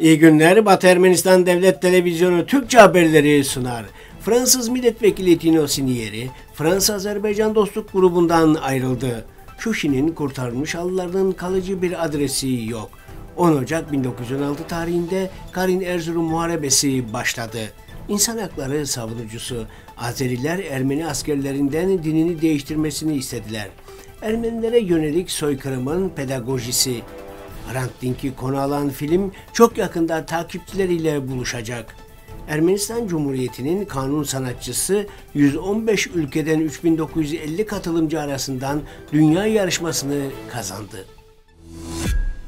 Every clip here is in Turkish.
İyi günler. Batı Ermenistan Devlet Televizyonu Türkçe haberleri sunar. Fransız milletvekili Tino Sinieri, Fransa-Azerbaycan dostluk grubundan ayrıldı. Şuşi'nin kurtarmış halılarının kalıcı bir adresi yok. 10 Ocak 1916 tarihinde Karin Erzurum Muharebesi başladı. İnsan hakları savunucusu Azeriler Ermeni askerlerinden dinini değiştirmesini istediler. Ermenilere yönelik soykırımın pedagojisi Hrant Dink'i konu alan film çok yakında takipçileriyle buluşacak. Ermenistan Cumhuriyeti'nin kanun sanatçısı 115 ülkeden 3950 katılımcı arasından dünya yarışmasını kazandı.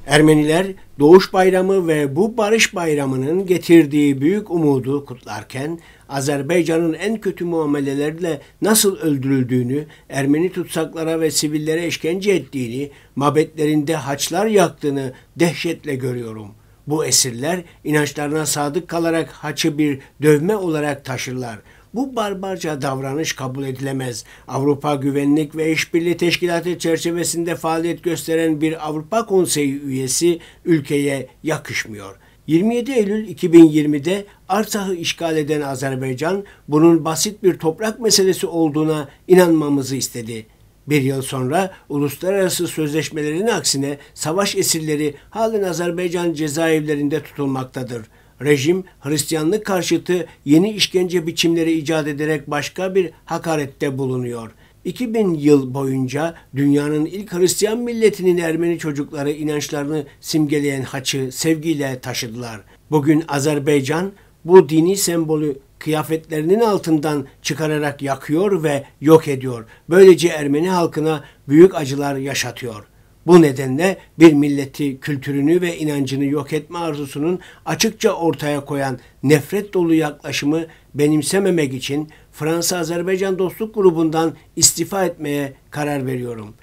Ermeniler Doğuş Bayramı ve bu Barış Bayramı'nın getirdiği büyük umudu kutlarken Azerbaycan'ın en kötü muamelelerle nasıl öldürüldüğünü, Ermeni tutsaklara ve sivillere işkence ettiğini, mabetlerinde haçlar yaktığını dehşetle görüyorum. Bu esirler inançlarına sadık kalarak haçı bir dövme olarak taşırlar.'' Bu barbarca davranış kabul edilemez. Avrupa Güvenlik ve İşbirliği Teşkilatı çerçevesinde faaliyet gösteren bir Avrupa Konseyi üyesi ülkeye yakışmıyor. 27 Eylül 2020'de Artah'ı işgal eden Azerbaycan bunun basit bir toprak meselesi olduğuna inanmamızı istedi. Bir yıl sonra uluslararası sözleşmelerin aksine savaş esirleri halen Azerbaycan cezaevlerinde tutulmaktadır.'' Rejim Hristiyanlık karşıtı yeni işkence biçimleri icat ederek başka bir hakarette bulunuyor. 2000 yıl boyunca dünyanın ilk Hristiyan milletinin Ermeni çocukları inançlarını simgeleyen haçı sevgiyle taşıdılar. Bugün Azerbaycan bu dini sembolü kıyafetlerinin altından çıkararak yakıyor ve yok ediyor. Böylece Ermeni halkına büyük acılar yaşatıyor. Bu nedenle bir milleti, kültürünü ve inancını yok etme arzusunun açıkça ortaya koyan nefret dolu yaklaşımı benimsememek için Fransa-Azerbaycan Dostluk Grubu'ndan istifa etmeye karar veriyorum.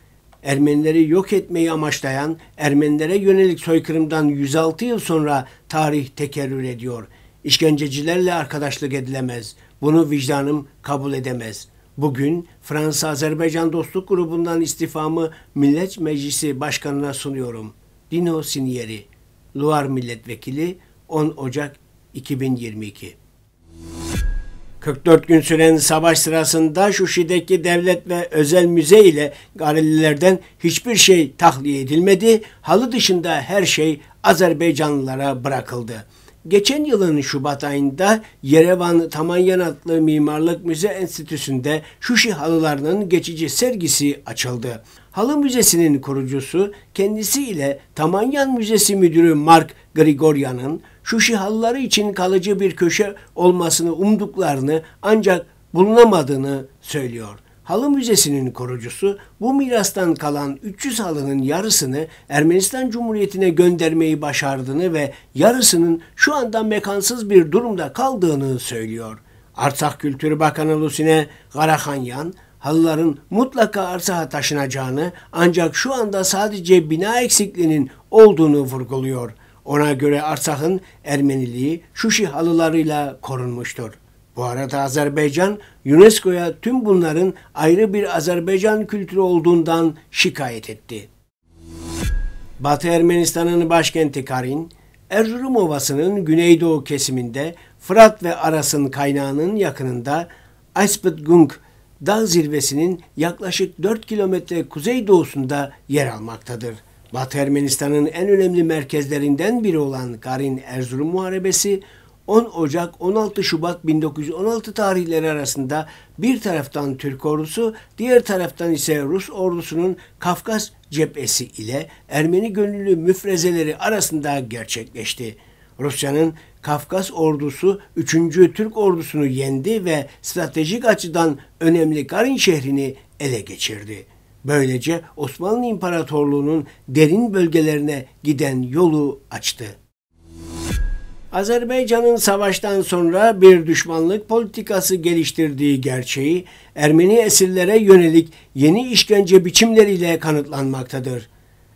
Ermenileri yok etmeyi amaçlayan Ermenilere yönelik soykırımdan 106 yıl sonra tarih tekerrür ediyor. İşkencecilerle arkadaşlık edilemez. Bunu vicdanım kabul edemez.'' Bugün Fransa-Azerbaycan Dostluk Grubu'ndan istifamı Millet Meclisi Başkanı'na sunuyorum. Dino Sinieri, Luar Milletvekili 10 Ocak 2022 44 gün süren savaş sırasında Şuşi'deki devlet ve özel müze ile Galililerden hiçbir şey tahliye edilmedi. Halı dışında her şey Azerbaycanlılara bırakıldı. Geçen yılın Şubat ayında Yerevan Tamanyanatlı Mimarlık Müze Enstitüsü'nde Şuşi halılarının geçici sergisi açıldı. Halı Müzesi'nin kurucusu kendisiyle Tamanyan Müzesi Müdürü Mark Grigoryan'ın Şuşi halıları için kalıcı bir köşe olmasını umduklarını ancak bulunamadığını söylüyor. Halı Müzesi'nin korucusu bu mirastan kalan 300 halının yarısını Ermenistan Cumhuriyeti'ne göndermeyi başardığını ve yarısının şu anda mekansız bir durumda kaldığını söylüyor. Arsak Kültür Bakanı Lusine Garahanyan, halıların mutlaka Arsak'a taşınacağını ancak şu anda sadece bina eksikliğinin olduğunu vurguluyor. Ona göre Arsak'ın Ermeniliği Şuşi halılarıyla korunmuştur. Bu arada Azerbaycan UNESCO'ya tüm bunların ayrı bir Azerbaycan kültürü olduğundan şikayet etti. Batı Ermenistan'ın başkenti Karin, Erzurum Ovası'nın güneydoğu kesiminde Fırat ve Aras'ın kaynağının yakınında Aspetgung dağ zirvesinin yaklaşık 4 kilometre kuzeydoğusunda yer almaktadır. Batı Ermenistan'ın en önemli merkezlerinden biri olan Karin Erzurum Muharebesi 10 Ocak 16 Şubat 1916 tarihleri arasında bir taraftan Türk ordusu, diğer taraftan ise Rus ordusunun Kafkas cephesi ile Ermeni gönüllü müfrezeleri arasında gerçekleşti. Rusya'nın Kafkas ordusu 3. Türk ordusunu yendi ve stratejik açıdan önemli Karin şehrini ele geçirdi. Böylece Osmanlı İmparatorluğu'nun derin bölgelerine giden yolu açtı. Azerbaycan'ın savaştan sonra bir düşmanlık politikası geliştirdiği gerçeği Ermeni esirlere yönelik yeni işkence biçimleriyle kanıtlanmaktadır.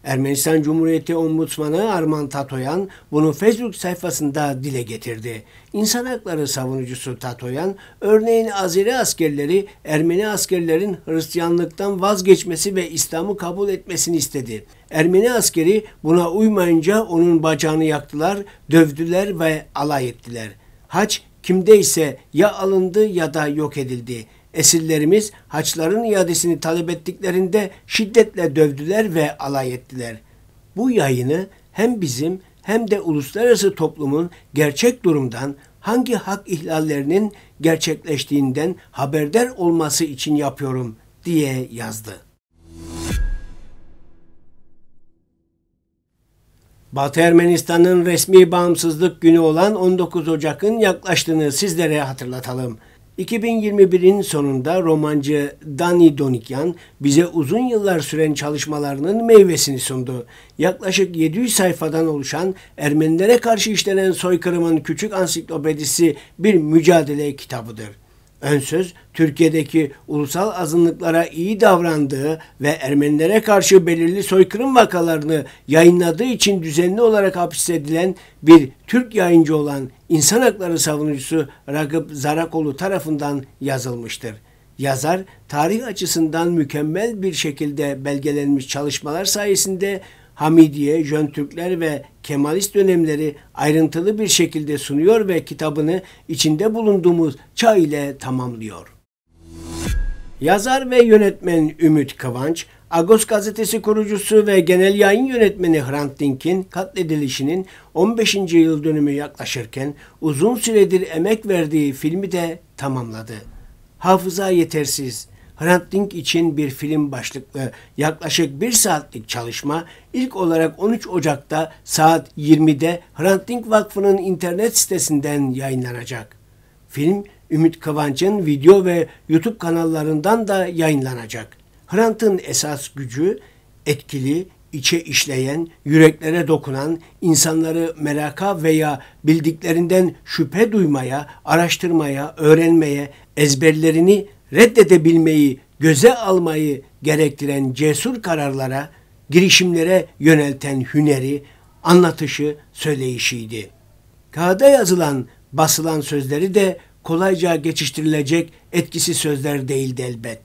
Ermenistan Cumhuriyeti Ombudsmanı Arman Tatoyan bunu Facebook sayfasında dile getirdi. İnsan hakları savunucusu Tatoyan, örneğin Azeri askerleri Ermeni askerlerin Hristiyanlıktan vazgeçmesi ve İslam'ı kabul etmesini istedi. Ermeni askeri buna uymayınca onun bacağını yaktılar, dövdüler ve alay ettiler. Haç kimdeyse ya alındı ya da yok edildi. Esirlerimiz haçların iadesini talep ettiklerinde şiddetle dövdüler ve alay ettiler. Bu yayını hem bizim hem de uluslararası toplumun gerçek durumdan hangi hak ihlallerinin gerçekleştiğinden haberdar olması için yapıyorum diye yazdı. Batı Ermenistan'ın resmi bağımsızlık günü olan 19 Ocak'ın yaklaştığını sizlere hatırlatalım. 2021'in sonunda romancı Dani Donikyan bize uzun yıllar süren çalışmalarının meyvesini sundu. Yaklaşık 700 sayfadan oluşan Ermenilere karşı işlenen soykırımın küçük ansiklopedisi bir mücadele kitabıdır. Önsöz, Türkiye'deki ulusal azınlıklara iyi davrandığı ve Ermenilere karşı belirli soykırım vakalarını yayınladığı için düzenli olarak hapsedilen bir Türk yayıncı olan insan hakları savunucusu Ragıp Zarakoğlu tarafından yazılmıştır. Yazar, tarih açısından mükemmel bir şekilde belgelenmiş çalışmalar sayesinde Hamidiye, Jön Türkler ve Kemalist dönemleri ayrıntılı bir şekilde sunuyor ve kitabını içinde bulunduğumuz çağ ile tamamlıyor. Yazar ve yönetmen Ümit Kıvanç, Agos gazetesi kurucusu ve genel yayın yönetmeni Hrant Dink'in katledilişinin 15. yıl dönümü yaklaşırken uzun süredir emek verdiği filmi de tamamladı. Hafıza yetersiz, Hrant Dink için bir film başlıklı yaklaşık bir saatlik çalışma ilk olarak 13 Ocak'ta saat 20'de Hrant Dink Vakfı'nın internet sitesinden yayınlanacak. Film Ümit Kıvanç'ın video ve YouTube kanallarından da yayınlanacak. Hrant'ın esas gücü etkili, içe işleyen, yüreklere dokunan, insanları meraka veya bildiklerinden şüphe duymaya, araştırmaya, öğrenmeye, ezberlerini reddedebilmeyi, göze almayı gerektiren cesur kararlara, girişimlere yönelten hüneri, anlatışı, söyleyişiydi. Kağıda yazılan, basılan sözleri de kolayca geçiştirilecek etkisi sözler değildi elbet.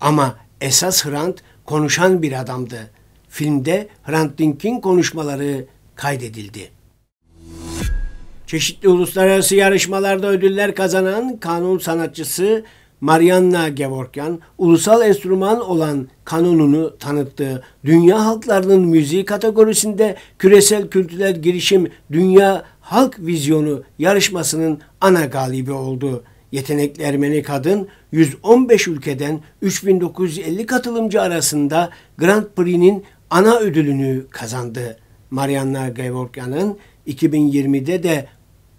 Ama esas Hrant konuşan bir adamdı. Filmde Hrant Dink'in konuşmaları kaydedildi. Çeşitli uluslararası yarışmalarda ödüller kazanan kanun sanatçısı Marianna Gevorkyan ulusal enstrüman olan kanununu tanıttı. Dünya halklarının müziği kategorisinde küresel kültürel girişim dünya halk vizyonu yarışmasının ana galibi oldu. Yetenekli Ermeni kadın 115 ülkeden 3950 katılımcı arasında Grand Prix'nin ana ödülünü kazandı. Marianna Gevorkyan'ın 2020'de de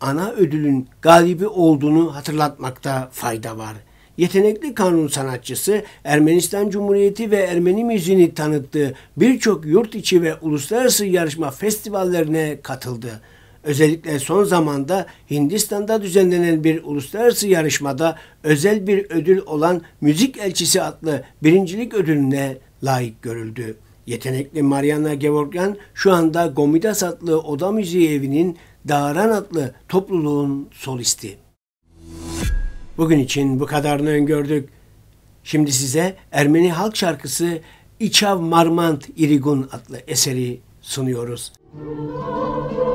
ana ödülün galibi olduğunu hatırlatmakta fayda var.'' yetenekli kanun sanatçısı Ermenistan Cumhuriyeti ve Ermeni müziğini tanıttığı birçok yurt içi ve uluslararası yarışma festivallerine katıldı. Özellikle son zamanda Hindistan'da düzenlenen bir uluslararası yarışmada özel bir ödül olan Müzik Elçisi adlı birincilik ödülüne layık görüldü. Yetenekli Mariana Gevorgan şu anda Gomidas adlı oda müziği evinin Dağran adlı topluluğun solisti. Bugün için bu kadarını öngördük. Şimdi size Ermeni halk şarkısı İçav Marmant İrigun adlı eseri sunuyoruz. Müzik